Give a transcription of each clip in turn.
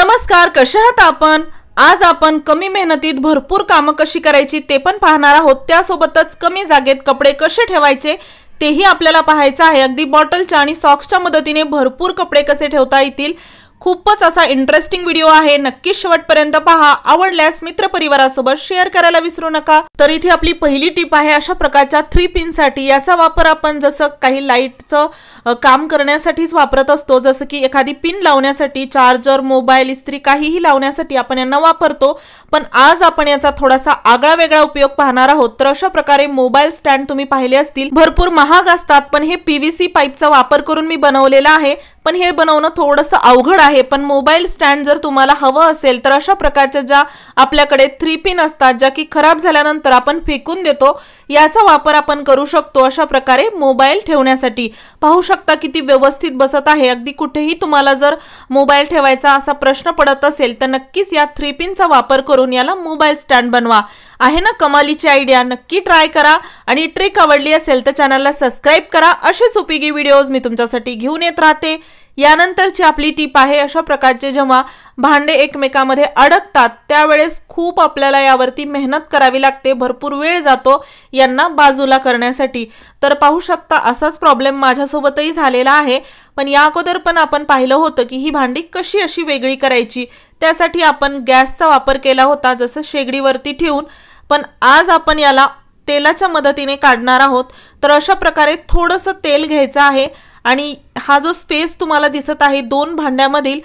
नमस्कार कशा आहात आपण आज आपण कमी मेहनतीत भरपूर कामं कशी करायची ते पण पाहणार आहोत त्यासोबतच कमी जागेत कपडे कसे ठेवायचे तेही आपल्याला पाहायचं आहे अगदी बॉटलच्या आणि सॉक्सच्या मदतीने भरपूर कपडे कसे ठेवता येतील खूपच असा इंटरेस्टिंग व्हिडिओ आहे नक्कीच शेवटपर्यंत पहा आवडल्यास परिवारासोबत शेअर करायला विसरू नका तर इथे आपली पहिली टीप आहे अशा प्रकारच्या थ्री पिनसाठी याचा वापर आपण जसं काही लाईटचं काम करण्यासाठीच वापरत असतो जसं की एखादी पिन लावण्यासाठी चार्जर मोबाईल इस्त्री काहीही लावण्यासाठी आपण यांना वापरतो पण आज आपण याचा थोडासा आगळा वेगळा उपयोग पाहणार आहोत तर अशा प्रकारे मोबाईल स्टँड तुम्ही पाहिले असतील भरपूर महाग असतात पण हे पीव्हीसी पाईपचा वापर करून मी बनवलेला आहे पण हे बनवणं थोडंसं अवघड आहे पण मोबाईल स्टँड जर तुम्हाला हवं असेल तर अशा प्रकारच्या ज्या आपल्याकडे थ्री पिन असतात ज्या की खराब झाल्यानंतर आपण फेकून देतो याचा वापर आपण करू शकतो अशा प्रकारे मोबाईल ठेवण्यासाठी पाहू शकता किती व्यवस्थित बसत आहे अगदी कुठेही तुम्हाला जर मोबाईल ठेवायचा असा प्रश्न पडत असेल तर नक्कीच या थ्री पिनचा वापर करून याला मोबाईल स्टँड बनवा आहे ना कमालीची आयडिया नक्की ट्राय करा आणि ट्रिक आवडली असेल तर चॅनलला सबस्क्राईब करा असेच उपयोगी व्हिडिओज मी तुमच्यासाठी घेऊन येत राहते यानंतरची आपली टीप आहे अशा प्रकारचे जेव्हा भांडे एकमेकामध्ये अडकतात त्यावेळेस खूप आपल्याला यावरती मेहनत करावी लागते भरपूर वेळ जातो यांना बाजूला करण्यासाठी तर पाहू शकता असाच प्रॉब्लेम माझ्यासोबतही झालेला आहे पण या अगोदर पण आपण पाहिलं होतं की ही भांडी कशी अशी वेगळी करायची त्यासाठी आपण गॅसचा वापर केला होता जसं शेगडीवरती ठेवून पण आज आपण याला तेलाच्या मदतीने काढणार आहोत तर अशा प्रकारे थोडंसं तेल घ्यायचं आहे आणि हा जो स्पेस तुम्हाला दिसत आहे दोन भांड्यामधील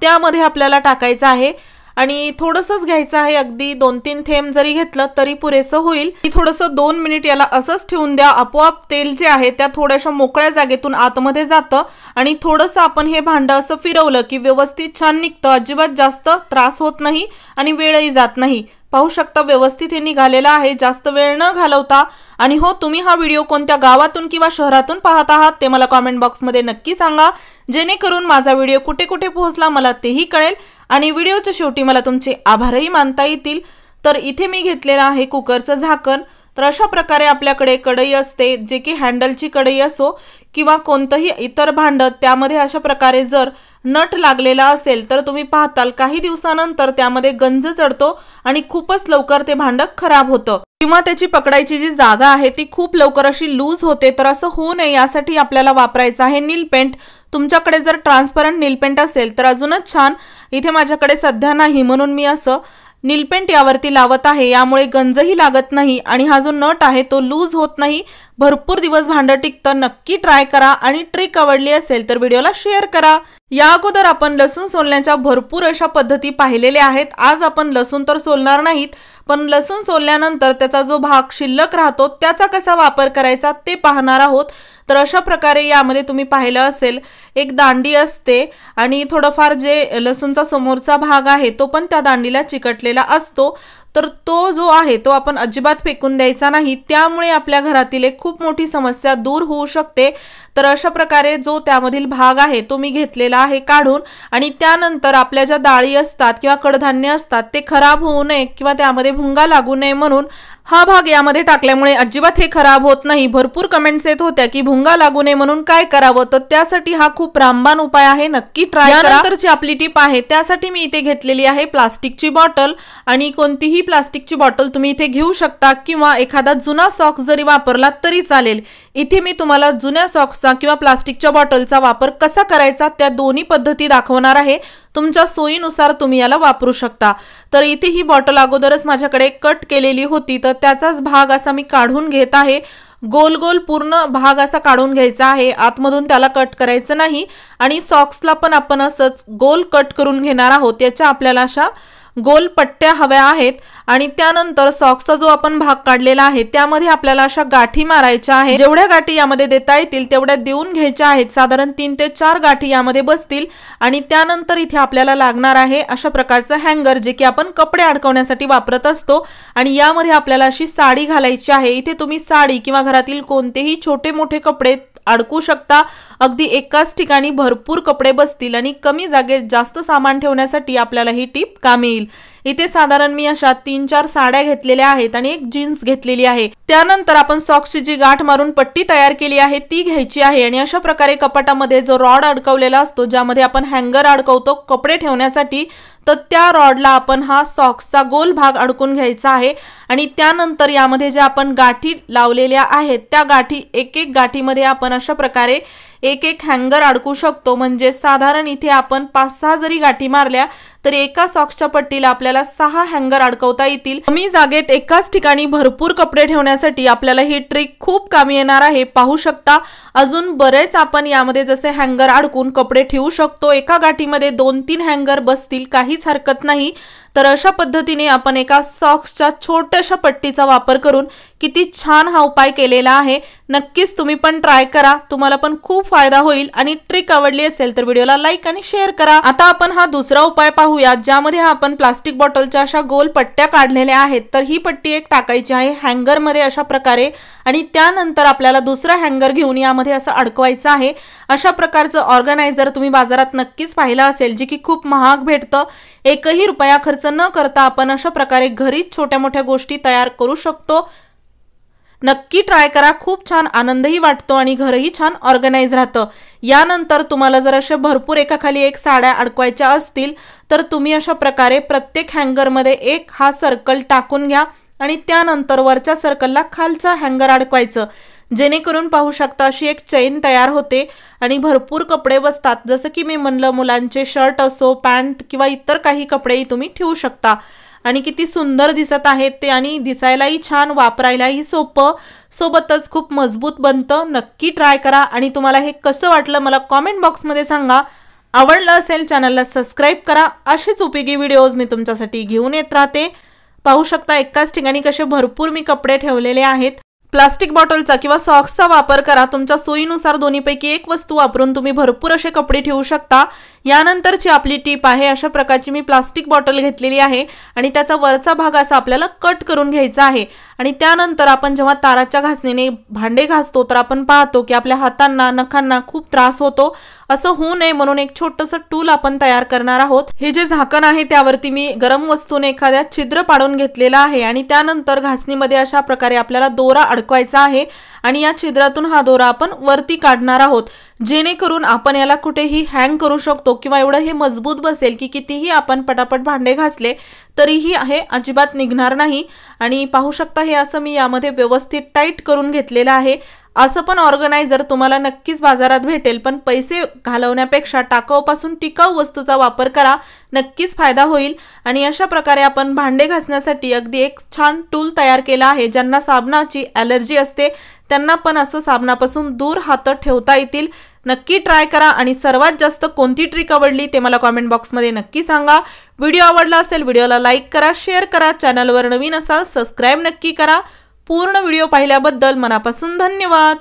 त्यामध्ये आपल्याला टाकायचा आहे आणि थोडंसंच घ्यायचं आहे अगदी दोन तीन थेंब जरी घेतलं तरी पुरेसं होईल थोडंसं दोन मिनिट याला असंच ठेवून द्या आपोआप तेल जे आहे त्या थोड्याशा मोकळ्या जागेतून आतमध्ये जातं आणि थोडंसं आपण हे भांडं असं फिरवलं की व्यवस्थित छान निघतं अजिबात जास्त त्रास होत नाही आणि वेळही जात नाही पाहू शकता व्यवस्थित हे निघालेलं आहे जास्त वेळ न घालवता आणि हो तुम्ही हा व्हिडिओ कोणत्या गावातून किंवा शहरातून पाहत आहात ते मला कॉमेंट बॉक्समध्ये नक्की सांगा जेणेकरून माझा व्हिडिओ कुठे कुठे पोहोचला मला तेही कळेल आणि व्हिडिओच्या शेवटी मला तुमचे आभारही मानता येतील तर इथे मी घेतलेलं आहे कुकरचं झाकण तर अशा प्रकारे आपल्याकडे कढई असते जे की हँडलची कढई असो किंवा कोणतंही इतर भांडं त्यामध्ये अशा प्रकारे जर नट लागलेला असेल तर तुम्ही पाहताल काही दिवसानंतर त्यामध्ये गंज चढतो आणि खूपच लवकर ते भांडं खराब होतं किंवा त्याची पकडायची जी जागा आहे ती खूप लवकर अशी लूज होते तर असं होऊ नये यासाठी आपल्याला वापरायचं आहे नील पेंट तुमच्याकडे जर ट्रान्सपरंट नील पेंट असेल तर अजूनच छान इथे माझ्याकडे सध्या नाही म्हणून मी असं निलपेंट यावरती लावत आहे यामुळे गंजही लागत नाही आणि हा जो नट आहे तो लूज होत नाही भरपूर दिवस भांडं टिकतं नक्की ट्राय करा आणि ट्रिक आवडली असेल तर व्हिडिओला शेअर करा या अगोदर आपण लसूण सोलण्याच्या भरपूर अशा पद्धती पाहिलेल्या आहेत आज आपण लसूण तर सोलणार नाहीत पण लसूण सोलल्यानंतर त्याचा जो भाग शिल्लक राहतो त्याचा कसा वापर करायचा ते पाहणार आहोत तर अशा प्रकारे यामध्ये तुम्ही पाहिलं असेल एक दांडी असते आणि थोडंफार जे लसूणचा समोरचा भाग आहे तो पण त्या दांडीला चिकटलेला असतो तर तो जो आहे तो आपण अजिबात फेकून द्यायचा नाही त्यामुळे आपल्या घरातील एक खूप मोठी समस्या दूर होऊ शकते तर अशा प्रकारे जो त्यामधील भाग आहे तो मी घेतलेला आहे काढून आणि त्यानंतर आपल्या ज्या डाळी असतात किंवा कडधान्य असतात ते खराब होऊ नये किंवा त्यामध्ये भुंगा लागू नये म्हणून हा भाग यामध्ये टाकल्यामुळे अजिबात हे खराब होत नाही भरपूर कमेंट्स येत होत्या की भुंगा लागू नये म्हणून काय करावं तर त्यासाठी हा खूप रामबाण उपाय आहे नक्की ट्राय नंतरची आपली टीप आहे त्यासाठी मी इथे घेतलेली आहे प्लास्टिकची बॉटल आणि कोणतीही प्लास्टिकची बॉटल तुम्ही इथे घेऊ शकता किंवा एखादा जुना सॉक्स जरी वापरला तरी चालेल इथे मी तुम्हाला जुन्या सॉक्सचा किंवा प्लास्टिकच्या बॉटलचा वापर कसा करायचा त्या दोन्ही पद्धती दाखवणार आहे तुमच्या सोयीनुसार तुम्ही याला वापरू शकता तर इथे ही बॉटल अगोदरच माझ्याकडे कट केलेली होती तर त्याचाच भाग असा मी काढून घेत आहे गोल गोल पूर्ण भाग असा काढून घ्यायचा आहे आतमधून त्याला कट करायचं नाही आणि सॉक्सला पण आपण असंच गोल कट करून घेणार आहोत याच्या आपल्याला अशा गोल पट्ट्या हव्या आहेत आणि त्यानंतर सॉक्सचा जो आपण भाग काढलेला आहे त्यामध्ये आपल्याला अशा गाठी मारायच्या आहेत जेवढ्या गाठी यामध्ये देता येतील तेवढ्या देऊन घ्यायच्या आहेत साधारण तीन ते चार गाठी यामध्ये बसतील आणि त्यानंतर इथे आपल्याला लागणार आहे अशा प्रकारचं हँगर जे की आपण कपडे अडकवण्यासाठी वापरत असतो आणि यामध्ये आपल्याला अशी साडी घालायची आहे इथे तुम्ही साडी किंवा घरातील कोणतेही छोटे मोठे कपडे अडकू शकता अगदी एकाच ठिकाणी भरपूर कपडे बसतील आणि कमी जागेत जास्त सामान ठेवण्यासाठी आपल्याला ही टीप काम येईल इथे साधारण मी अशा तीन चार साड्या घेतलेल्या आहेत आणि एक जीन्स घेतलेली आहे त्यानंतर आपण सॉक्सची जी गाठ मारून पट्टी तयार केली आहे ती घ्यायची आहे आणि अशा प्रकारे कपाटामध्ये जो रॉड अडकवलेला असतो ज्यामध्ये आपण हँगर अडकवतो कपडे ठेवण्यासाठी तर त्या रॉडला आपण हा सॉक्सचा गोल भाग अडकून घ्यायचा आहे आणि त्यानंतर यामध्ये ज्या आपण गाठी लावलेल्या आहेत त्या गाठी एक एक गाठीमध्ये आपण अशा प्रकारे एक एक हँगर अडकू शकतो म्हणजे साधारण इथे आपण पाच सहा जरी गाठी मारल्या तर एका सॉक्सच्या पट्टीला आपल्याला सहा हँगर अडकवता येतील कमी जागेत एकाच ठिकाणी भरपूर कपडे ठेवण्यासाठी आपल्याला ही ट्रिक खूप कामी येणार आहे पाहू शकता अजून बरेच आपण यामध्ये जसे हँगर अडकून कपडे ठेवू शकतो एका गाठीमध्ये दोन तीन हँगर बसतील काहीच हरकत नाही तर अशा पद्धतीने आपण एका सॉक्सच्या छोट्याशा पट्टीचा वापर करून किती छान हा उपाय केलेला आहे नक्कीच तुम्ही पण ट्राय करा तुम्हाला पण खूप फायदा होईल आणि ट्रिक आवडली असेल तर व्हिडिओला लाईक आणि शेअर करा आता आपण हा दुसरा उपाय पाहूया ज्यामध्ये आपण प्लास्टिक बॉटलच्या अशा गोल पट्ट्या काढलेल्या आहेत तर ही पट्टी एक टाकायची आहे हँगरमध्ये अशा प्रकारे आणि त्यानंतर आपल्याला दुसरा हँगर घेऊन यामध्ये असं अडकवायचं आहे अशा प्रकारचं ऑर्गनायझर तुम्ही बाजारात नक्कीच पाहिलं असेल जे की खूप महाग भेटतं एकही रुपया खर्च न करता आपण अशा प्रकारे घरीच छोट्या मोठ्या गोष्टी तयार करू शकतो नक्की ट्राय करा खूप छान आनंदही वाटतो आणि घरही छान ऑर्गनाईज राहतं यानंतर तुम्हाला जर अशा भरपूर एकाखाली एक साड्या अडकवायच्या असतील तर तुम्ही अशा प्रकारे प्रत्येक हँगरमध्ये एक हा सर्कल टाकून घ्या आणि त्यानंतर वरच्या सर्कलला खालचा हँगर अडकवायचं जेणेकरून पाहू शकता अशी एक चेन तयार होते आणि भरपूर कपडे बसतात जसं की मी म्हणलं मुलांचे शर्ट असो पॅन्ट किंवा इतर काही कपडेही तुम्ही ठेवू शकता आणि किती सुंदर दिसत आहेत ते आणि दिसायलाही छान वापरायलाही सोपं सोबतच खूप मजबूत बनतं नक्की ट्राय करा आणि तुम्हाला हे कसं वाटलं मला कॉमेंट बॉक्समध्ये सांगा आवडलं असेल चॅनलला सबस्क्राईब करा असेच उपयोगी व्हिडिओज मी तुमच्यासाठी घेऊन येत राहते पाहू शकता एकाच ठिकाणी कसे भरपूर मी कपडे ठेवलेले आहेत प्लास्टिक बॉटलचा किंवा सॉक्सचा वापर करा तुमच्या सोयीनुसार दोन्हीपैकी एक वस्तू वापरून तुम्ही भरपूर असे कपडे ठेवू शकता यानंतरची आपली टीप आहे अशा प्रकारची मी प्लास्टिक बॉटल घेतलेली आहे आणि त्याचा वरचा भाग असा आपल्याला कट करून घ्यायचा आहे आणि त्यानंतर आपण जेव्हा ताराच्या घासणीने भांडे घासतो तर आपण पाहतो की आपल्या हातांना नखांना खूप त्रास होतो असं होऊ नये म्हणून एक छोटस टूल आपण तयार करणार आहोत हे जे झाकण आहे त्यावरती मी गरम वस्तूने एखाद्या छिद्र पाडून घेतलेला आहे आणि त्यानंतर घासणीमध्ये अशा प्रकारे आपल्याला दोरा अडकवायचा आहे आणि या छिद्रातून हा दोरा आपण वरती काढणार आहोत जेणेकरून आपण याला कुठेही हँग करू शकतो किंवा एवढं हे मजबूत बसेल की कितीही आपण पटापट भांडे घासले तरीही हे अजिबात निघणार नाही आणि पाहू शकता हे असं मी यामध्ये व्यवस्थित टाईट करून घेतलेलं आहे असं पण ऑर्गनायझर तुम्हाला नक्कीच बाजारात भेटेल पण पैसे घालवण्यापेक्षा टाकाऊपासून टिकाऊ वस्तूचा वापर करा नक्कीच फायदा होईल आणि अशा प्रकारे आपण भांडे घासण्यासाठी अगदी एक छान टूल तयार केला आहे ज्यांना साबणाची ॲलर्जी असते त्यांना पण असं साबणापासून दूर हात ठेवता येतील नक्की ट्राय करा आणि सर्वात जास्त कोणती ट्रिक आवडली ते मला कॉमेंट बॉक्समध्ये नक्की सांगा व्हिडिओ आवडला असेल व्हिडिओला लाईक करा शेअर करा चॅनलवर नवीन असाल सबस्क्राईब नक्की करा पूर्ण व्हिडिओ पाहिल्याबद्दल मनापासून धन्यवाद